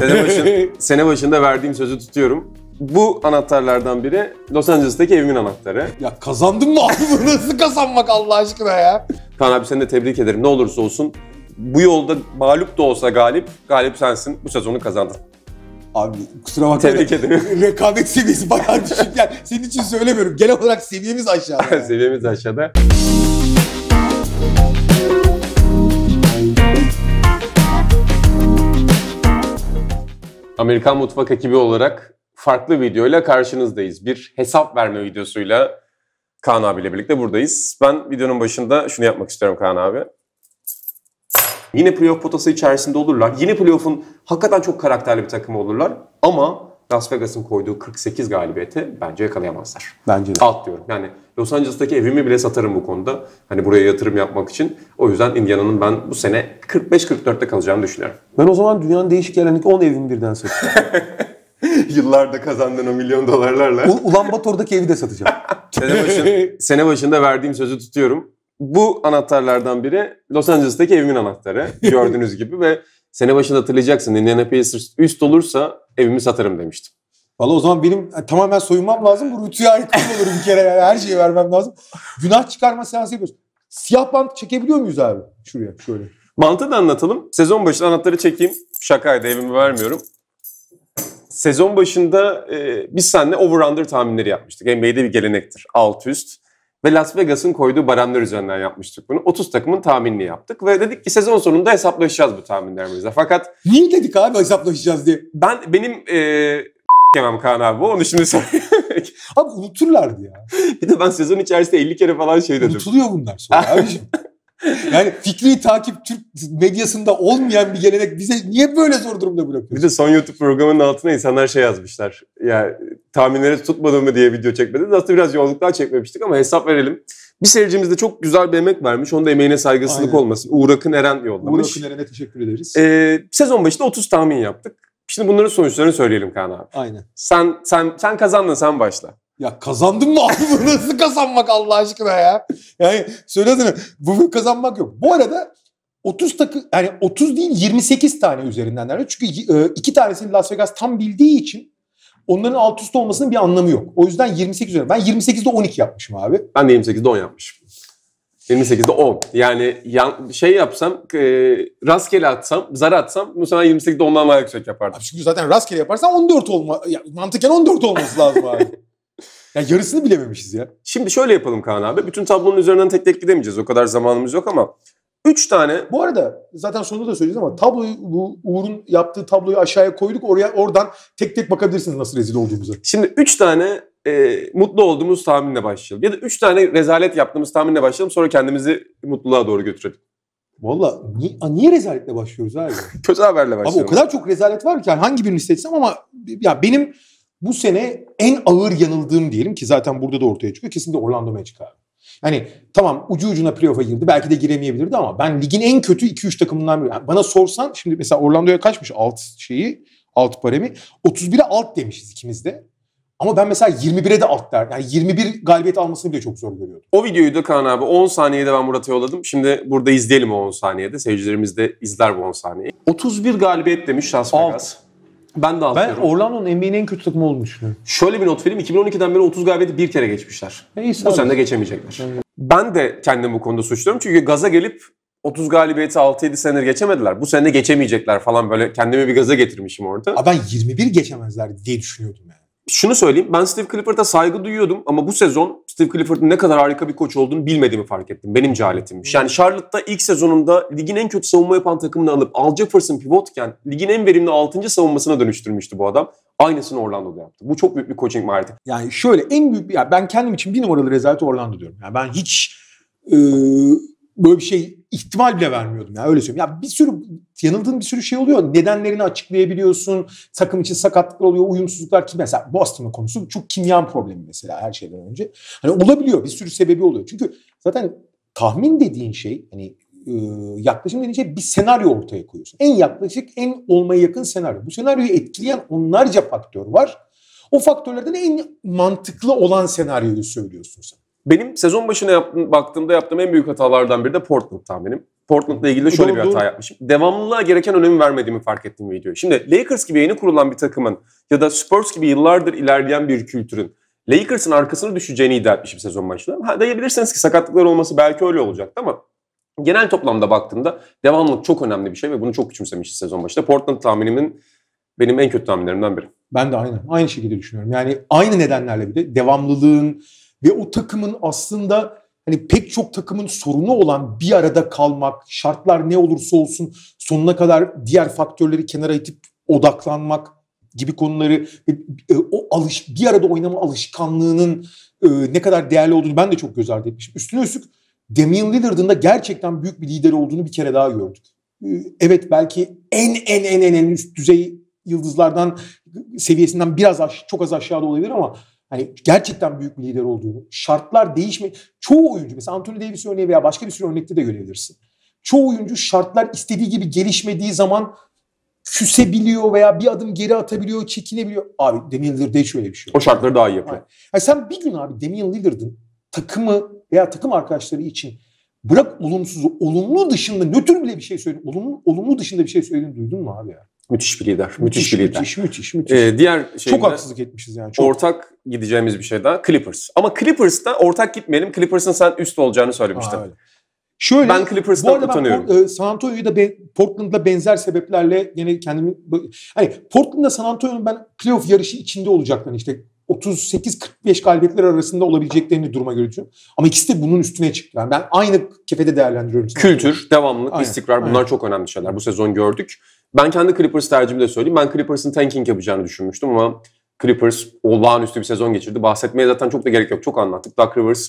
Sene, başın, sene başında verdiğim sözü tutuyorum. Bu anahtarlardan biri Los Angeles'taki evimin anahtarı. Ya kazandın mı abi? Nasıl kazanmak Allah aşkına ya? Kaan abi seni de tebrik ederim. Ne olursa olsun bu yolda mağlup da olsa galip, galip sensin. Bu sezonu kazandın. Abi kusura bakma. Tebrik ederim. Rekabet seviyesi bayağı düşük. Yani senin için söylemiyorum. Genel olarak seviyemiz aşağıda. Yani. seviyemiz aşağıda. Amerikan Mutfak ekibi olarak farklı videoyla karşınızdayız. Bir hesap verme videosuyla Kaan abiyle birlikte buradayız. Ben videonun başında şunu yapmak istiyorum Kaan abi. Yine playoff potası içerisinde olurlar. Yine playoff'un hakikaten çok karakterli bir takımı olurlar. Ama Las Vegas'ın koyduğu 48 galibiyeti bence yakalayamazlar. Bence de. Alt diyorum. Yani Los Angeles'taki evimi bile satarım bu konuda. Hani buraya yatırım yapmak için. O yüzden Indiana'nın ben bu sene 45-44'te kalacağını düşünüyorum. Ben o zaman dünyanın değişik yerlerindeki 10 evimi birden satacağım. Yıllarda kazandığın o milyon dolarlarla. U- Ulan Bator'daki evi de satacağım. sene, başın, sene başında verdiğim sözü tutuyorum. Bu anahtarlardan biri Los Angeles'taki evimin anahtarı. Gördüğünüz gibi ve sene başında hatırlayacaksın Indiana Pacers üst olursa evimi satarım demiştim. Valla o zaman benim e, tamamen soyunmam lazım. Bu rütüye aykırı olur bir kere. Yani her şeyi vermem lazım. Günah çıkarma seansı yapıyoruz. Siyah bant çekebiliyor muyuz abi? Şuraya şöyle. Mantığı da anlatalım. Sezon başında anahtarı çekeyim. Şakaydı evimi vermiyorum. Sezon başında e, biz seninle over-under tahminleri yapmıştık. NBA'de bir gelenektir. Alt üst. Ve Las Vegas'ın koyduğu baremler üzerinden yapmıştık bunu. 30 takımın tahminini yaptık ve dedik ki sezon sonunda hesaplaşacağız bu tahminlerimizle. Fakat... Niye dedik abi hesaplaşacağız diye? Ben Benim e, yemem Kaan abi. Onu şimdi sen... abi unuturlardı ya. Bir de ben sezon içerisinde 50 kere falan şey dedim. Unutuluyor bunlar sonra abiciğim. Yani fikri takip Türk medyasında olmayan bir gelenek bize niye böyle zor durumda bırakıyor? Bir de son YouTube programının altına insanlar şey yazmışlar. Yani tahminleri tutmadı mı diye video çekmediniz. Aslında biraz yoğunluktan çekmemiştik ama hesap verelim. Bir seyircimiz de çok güzel bir emek vermiş. Onun da emeğine saygısızlık Aynen. olmasın. Uğur Akın Eren yollamış. Uğur Akın Eren'e teşekkür ederiz. Ee, sezon başında 30 tahmin yaptık. Şimdi bunların sonuçlarını söyleyelim Kaan abi. Aynen. Sen sen sen kazandın sen başla. Ya kazandım mı abi? Nasıl kazanmak Allah aşkına ya? Yani söylesene bu kazanmak yok. Bu arada 30 takı yani 30 değil 28 tane üzerinden derler. Çünkü e, iki tanesini Las Vegas tam bildiği için onların alt üst olmasının bir anlamı yok. O yüzden 28 üzerinden. Ben 28'de 12 yapmışım abi. Ben de 28'de 10 yapmışım. 28'de 10. Yani yan, şey yapsam, e, rastgele atsam, zar atsam bu sefer 28'de 10'dan daha yüksek yapardım. Abi çünkü zaten rastgele yaparsan 14 olma, ya, mantıken 14 olması lazım abi. ya yarısını bilememişiz ya. Şimdi şöyle yapalım Kaan abi. Bütün tablonun üzerinden tek tek gidemeyeceğiz. O kadar zamanımız yok ama 3 tane. Bu arada zaten sonunda da söyleyeceğiz ama tabloyu bu Uğur'un yaptığı tabloyu aşağıya koyduk. Oraya oradan tek tek bakabilirsiniz nasıl rezil olduğumuzu. Şimdi 3 tane e, mutlu olduğumuz tahminle başlayalım. Ya da üç tane rezalet yaptığımız tahminle başlayalım. Sonra kendimizi mutluluğa doğru götürelim. Valla niye, niye rezaletle başlıyoruz abi? Kötü haberle başlıyoruz. Abi o kadar çok rezalet var ki yani hangi birini seçsem ama ya benim bu sene en ağır yanıldığım diyelim ki zaten burada da ortaya çıkıyor. Kesinlikle Orlando Magic abi. Yani tamam ucu ucuna playoff'a girdi. Belki de giremeyebilirdi ama ben ligin en kötü 2-3 takımından biri. Yani bana sorsan şimdi mesela Orlando'ya kaçmış alt şeyi, alt paremi? 31'e alt demişiz ikimiz de. Ama ben mesela 21'e de alt der. Yani 21 galibiyet almasını bile çok zor görüyordum. O videoyu da Kaan abi 10 saniyede ben Murat'a yolladım. Şimdi burada izleyelim o 10 saniyede. Seyircilerimiz de izler bu 10 saniyeyi. 31 galibiyet demiş Las Vegas. Alt. Ben de alt Ben diyorum. Orlando'nun NBA'nin en kötü takımı olduğunu düşünüyorum. Şöyle bir not vereyim. 2012'den beri 30 galibiyeti bir kere geçmişler. Neyse bu abi. sene de geçemeyecekler. Evet. Ben de kendimi bu konuda suçluyorum. Çünkü gaza gelip 30 galibiyeti 6-7 senedir geçemediler. Bu sene geçemeyecekler falan böyle kendimi bir gaza getirmişim orada. Aa, ben 21 geçemezler diye düşünüyordum yani şunu söyleyeyim. Ben Steve Clifford'a saygı duyuyordum ama bu sezon Steve Clifford'ın ne kadar harika bir koç olduğunu bilmediğimi fark ettim. Benim cehaletimmiş. Yani Charlotte'da ilk sezonunda ligin en kötü savunma yapan takımını alıp Al Jefferson pivotken ligin en verimli 6. savunmasına dönüştürmüştü bu adam. Aynısını Orlando'da yaptı. Bu çok büyük bir coaching marifeti. Yani şöyle en büyük ya ben kendim için bir numaralı rezalet Orlando diyorum. Yani ben hiç e, böyle bir şey ihtimal bile vermiyordum ya öyle söyleyeyim. Ya bir sürü yanıldığın bir sürü şey oluyor. Nedenlerini açıklayabiliyorsun. Takım için sakatlıklar oluyor, uyumsuzluklar ki mesela Boston'ın konusu çok kimyan problemi mesela her şeyden önce. Hani olabiliyor, bir sürü sebebi oluyor. Çünkü zaten tahmin dediğin şey hani e, yaklaşım dediğin şey bir senaryo ortaya koyuyorsun. En yaklaşık, en olmaya yakın senaryo. Bu senaryoyu etkileyen onlarca faktör var. O faktörlerden en mantıklı olan senaryoyu söylüyorsun sen. Benim sezon başına yaptığım, baktığımda yaptığım en büyük hatalardan biri de Portland tahminim. Portland'la ilgili de şöyle bir hata yapmışım. Devamlılığa gereken önemi vermediğimi fark ettim video. Şimdi Lakers gibi yeni kurulan bir takımın ya da Spurs gibi yıllardır ilerleyen bir kültürün Lakers'ın arkasına düşeceğini iddia etmişim sezon başında. Ha, diyebilirsiniz ki sakatlıklar olması belki öyle olacaktı ama genel toplamda baktığımda devamlılık çok önemli bir şey ve bunu çok küçümsemişti sezon başında. Portland tahminimin benim en kötü tahminlerimden biri. Ben de aynı. Aynı şekilde düşünüyorum. Yani aynı nedenlerle bir de devamlılığın ve o takımın aslında hani pek çok takımın sorunu olan bir arada kalmak, şartlar ne olursa olsun sonuna kadar diğer faktörleri kenara itip odaklanmak gibi konuları e, e, o alış bir arada oynama alışkanlığının e, ne kadar değerli olduğunu ben de çok göz ardı etmişim. Üstüne üstlük Damian Lillard'ın da gerçekten büyük bir lider olduğunu bir kere daha gördük. Evet belki en en en en en üst düzey yıldızlardan seviyesinden biraz aş- çok az aşağıda olabilir ama hani gerçekten büyük bir lider olduğunu, şartlar değişme çoğu oyuncu mesela Anthony Davis örneği veya başka bir sürü örnekte de görebilirsin. Çoğu oyuncu şartlar istediği gibi gelişmediği zaman küsebiliyor veya bir adım geri atabiliyor, çekinebiliyor. Abi Damian Lillard değil şöyle bir şey. O şartları daha iyi yapıyor. Yani. yani sen bir gün abi Damian Lillard'ın takımı veya takım arkadaşları için Bırak olumsuzu, olumlu dışında nötr bile bir şey söyle. Olumlu, olumlu dışında bir şey söylediğini duydun mu abi ya? Müthiş bir lider. Müthiş, müthiş bir lider. Müthiş, müthiş, müthiş. Ee, diğer şeyde çok haksızlık etmişiz yani. Çok. Ortak gideceğimiz bir şey daha Clippers. Ama Clippers'ta ortak gitmeyelim. Clippers'ın sen üst olacağını söylemiştin. Şöyle, ben Clippers'tan bu arada utanıyorum. Ben, San Antonio'yu da ben, Portland'da benzer sebeplerle yine kendimi... Hani Portland'da San Antonio'nun ben playoff yarışı içinde olacaklarını işte 38-45 galibiyetler arasında olabileceklerini duruma göre düşünüyorum. Ama ikisi de bunun üstüne çıktı. Yani ben aynı kefede değerlendiriyorum. Kültür, devamlılık, aynen, istikrar bunlar aynen. çok önemli şeyler. Bu sezon gördük. Ben kendi Clippers tercihimi de söyleyeyim. Ben Clippers'ın tanking yapacağını düşünmüştüm ama Clippers olağanüstü bir sezon geçirdi. Bahsetmeye zaten çok da gerek yok. Çok anlattık. Doug Rivers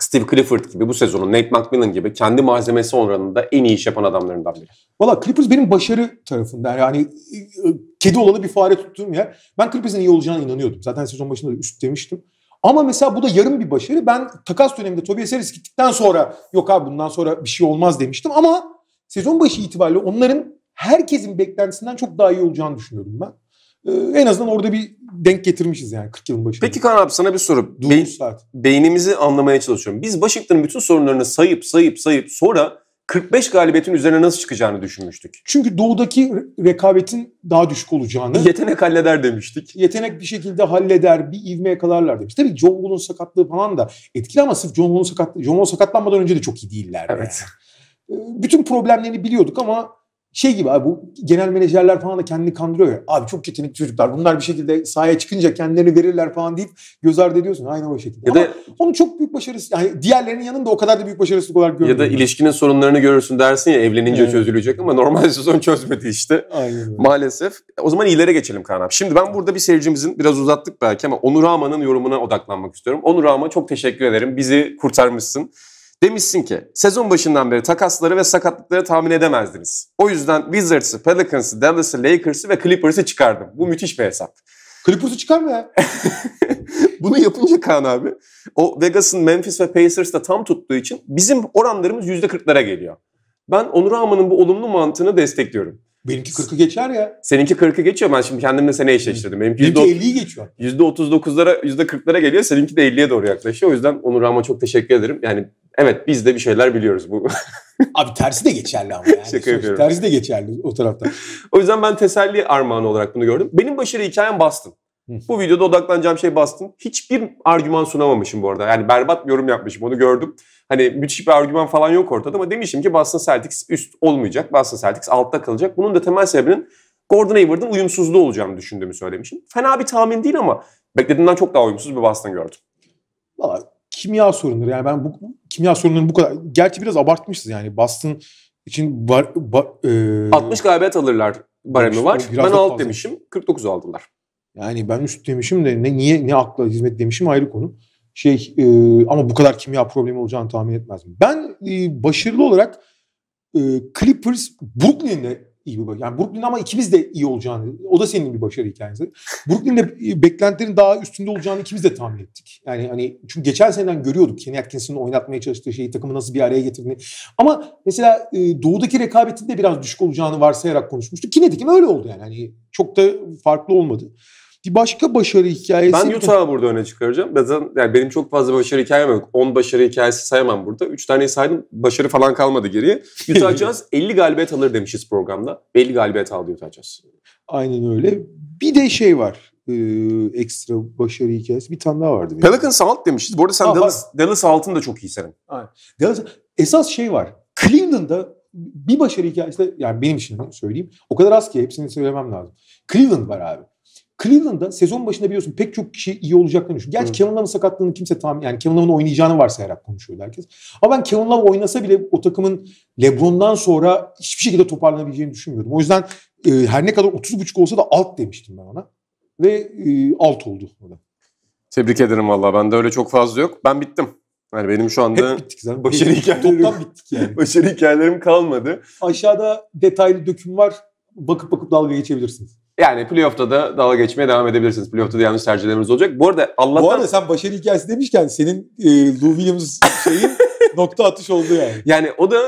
Steve Clifford gibi bu sezonun Nate McMillan gibi kendi malzemesi oranında en iyi iş yapan adamlarından biri. Valla Clippers benim başarı tarafında yani e, kedi olanı bir fare tuttuğum yer. Ben Clippers'in iyi olacağına inanıyordum. Zaten sezon başında da üst demiştim. Ama mesela bu da yarım bir başarı. Ben takas döneminde Tobias Harris gittikten sonra yok abi bundan sonra bir şey olmaz demiştim. Ama sezon başı itibariyle onların herkesin beklentisinden çok daha iyi olacağını düşünüyordum ben. Ee, en azından orada bir denk getirmişiz yani 40 yılın başında. Peki Kaan abi sana bir soru. Be- saat. Beynimizi anlamaya çalışıyorum. Biz Washington'ın bütün sorunlarını sayıp sayıp sayıp sonra 45 galibiyetin üzerine nasıl çıkacağını düşünmüştük. Çünkü doğudaki rekabetin daha düşük olacağını. Yetenek halleder demiştik. Yetenek bir şekilde halleder, bir ivme yakalarlar demiş. Tabii John Wall'un sakatlığı falan da etkili ama sırf John Wall'un sakatlığı, John Wall sakatlanmadan önce de çok iyi değillerdi. Evet. Yani. Ee, bütün problemlerini biliyorduk ama şey gibi abi bu genel menajerler falan da kendini kandırıyor ya. Abi çok yetenekli çocuklar bunlar bir şekilde sahaya çıkınca kendilerini verirler falan deyip göz ardı ediyorsun. Aynı o şekilde. Ya Ama da, onu çok büyük başarısı yani diğerlerinin yanında o kadar da büyük başarısızlık olarak görmüyorum. Ya da ilişkinin sorunlarını görürsün dersin ya evlenince evet. çözülecek ama normal sezon çözmedi işte. Aynen Maalesef. O zaman ilere geçelim Kaan abi. Şimdi ben burada bir seyircimizin biraz uzattık belki ama Onur Aman'ın yorumuna odaklanmak istiyorum. Onur Aman çok teşekkür ederim. Bizi kurtarmışsın. Demişsin ki sezon başından beri takasları ve sakatlıkları tahmin edemezdiniz. O yüzden Wizards'ı, Pelicans'ı, Dallas'ı, Lakers'ı ve Clippers'ı çıkardım. Bu müthiş bir hesap. Clippers'ı çıkar mı ya? Bunu yapınca Kaan abi o Vegas'ın Memphis ve Pacers'ı da tam tuttuğu için bizim oranlarımız %40'lara geliyor. Ben Onur Aman'ın bu olumlu mantığını destekliyorum. Benimki 40'ı geçer ya. Seninki 40'ı geçiyor. Ben şimdi kendimle seni eşleştirdim. Benimki, Benimki 50'yi geçiyor. %39'lara, %40'lara geliyor. Seninki de 50'ye doğru yaklaşıyor. O yüzden Onur Rahman çok teşekkür ederim. Yani evet biz de bir şeyler biliyoruz bu. Abi tersi de geçerli ama yani. Şaka yapıyorum. Tersi de geçerli o tarafta. o yüzden ben teselli armağanı olarak bunu gördüm. Benim başarı hikayem bastım. Bu videoda odaklanacağım şey Boston. Hiçbir argüman sunamamışım bu arada. Yani berbat bir yorum yapmışım onu gördüm. Hani müthiş bir argüman falan yok ortada ama demişim ki Boston Celtics üst olmayacak. Boston Celtics altta kalacak. Bunun da temel sebebinin Gordon Hayward'ın uyumsuzluğu olacağını düşündüğümü söylemişim. Fena bir tahmin değil ama beklediğimden çok daha uyumsuz bir Boston gördüm. Valla kimya sorunları yani ben bu kimya sorunlarını bu kadar gerçi biraz abartmışız yani Boston için bar, bar, e... 60 galibiyet alırlar baremi var. Ben alt demişim 49 aldılar. Yani ben üst demişim de ne niye ne akla hizmet demişim ayrı konu. Şey e, ama bu kadar kimya problemi olacağını tahmin etmezdim. Ben e, başarılı olarak e, Clippers Brooklyn'de iyi bir başarı. Yani Brooklyn ama ikimiz de iyi olacağını, o da senin bir başarı hikayesi. Brooklyn'de beklentilerin daha üstünde olacağını ikimiz de tahmin ettik. Yani hani çünkü geçen seneden görüyorduk Kenny Atkinson'un oynatmaya çalıştığı şeyi, takımı nasıl bir araya getirdiğini. Ama mesela e, doğudaki rekabetin de biraz düşük olacağını varsayarak konuşmuştuk. Ki nitekim öyle oldu yani. Hani çok da farklı olmadı. Bir başka başarı hikayesi. Ben Utah'ı burada öne çıkaracağım. Zaten yani benim çok fazla başarı hikayem yok. 10 başarı hikayesi sayamam burada. 3 tane saydım. Başarı falan kalmadı geriye. Utah Jazz 50 galibiyet alır demişiz programda. 50 galibiyet aldı Utah Jazz. Aynen öyle. Bir de şey var. Ee, ekstra başarı hikayesi. Bir tane daha vardı. Benim. Pelicans alt demişiz. Bu arada sen Aa, Dallas, var. da çok iyi senin. Dallas, esas şey var. Cleveland'da bir başarı hikayesi de yani benim için söyleyeyim. O kadar az ki hepsini söylemem lazım. Cleveland var abi. Cleveland'da sezon başında biliyorsun pek çok kişi iyi olacaklarını düşünüyor. Gerçi Kevin Love'ın sakatlığını kimse tam yani Kevin Love'ın oynayacağını varsayarak konuşuyor herkes. Ama ben Kevin Love oynasa bile o takımın LeBron'dan sonra hiçbir şekilde toparlanabileceğini düşünmüyordum. O yüzden e, her ne kadar 30.5 olsa da alt demiştim ben ona. Ve e, alt oldu. Burada. Tebrik ederim valla. Bende öyle çok fazla yok. Ben bittim. Yani benim şu anda bittik zaten. başarı hikayelerim, Toptan bittik yani. başarı hikayelerim kalmadı. Aşağıda detaylı döküm var. Bakıp bakıp dalga geçebilirsiniz. Yani playoff'ta da dala geçmeye devam edebilirsiniz. Playoff'ta da yanlış tercihlerimiz olacak. Bu arada Allah'tan... Bu arada sen başarı hikayesi demişken senin e, Lou Williams şeyin nokta atış oldu yani. Yani o da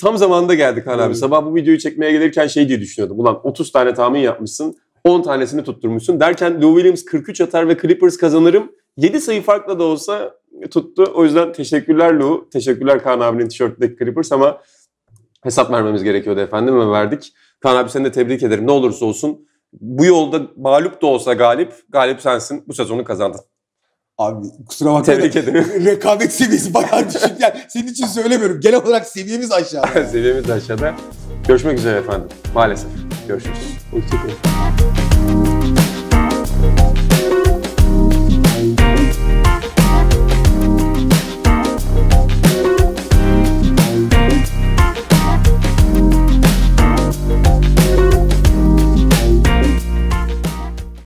tam zamanında geldi Kaan abi. Sabah bu videoyu çekmeye gelirken şey diye düşünüyordum. Ulan 30 tane tahmin yapmışsın. 10 tanesini tutturmuşsun. Derken Lou Williams 43 atar ve Clippers kazanırım. 7 sayı farkla da olsa tuttu. O yüzden teşekkürler Lou. Teşekkürler Kaan abinin tişörtteki Clippers ama hesap vermemiz gerekiyordu efendim ve verdik. Kaan abi seni de tebrik ederim. Ne olursa olsun bu yolda mağlup da olsa galip, galip sensin. Bu sezonu kazandın. Abi kusura bakma. Tebrik ederim. Rekabet seviyesi bayağı düşük. Yani senin için söylemiyorum. Genel olarak seviyemiz aşağıda. seviyemiz aşağıda. Görüşmek üzere efendim. Maalesef. Görüşürüz. Hoşçakalın.